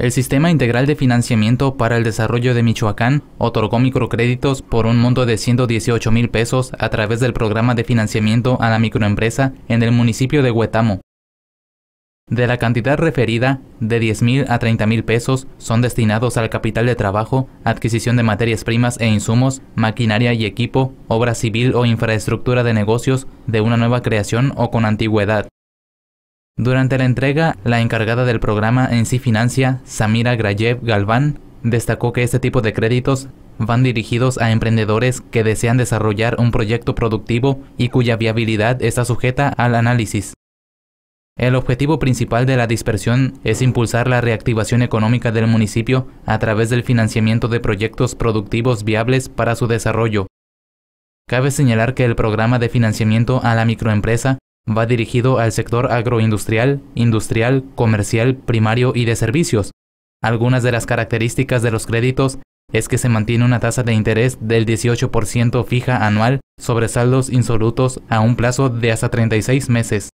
El Sistema Integral de Financiamiento para el Desarrollo de Michoacán otorgó microcréditos por un monto de 118 mil pesos a través del programa de financiamiento a la microempresa en el municipio de Huetamo. De la cantidad referida, de 10 mil a 30 mil pesos son destinados al capital de trabajo, adquisición de materias primas e insumos, maquinaria y equipo, obra civil o infraestructura de negocios de una nueva creación o con antigüedad. Durante la entrega, la encargada del programa en sí financia, Samira Grayev Galván, destacó que este tipo de créditos van dirigidos a emprendedores que desean desarrollar un proyecto productivo y cuya viabilidad está sujeta al análisis. El objetivo principal de la dispersión es impulsar la reactivación económica del municipio a través del financiamiento de proyectos productivos viables para su desarrollo. Cabe señalar que el programa de financiamiento a la microempresa Va dirigido al sector agroindustrial, industrial, comercial, primario y de servicios. Algunas de las características de los créditos es que se mantiene una tasa de interés del 18% fija anual sobre saldos insolutos a un plazo de hasta 36 meses.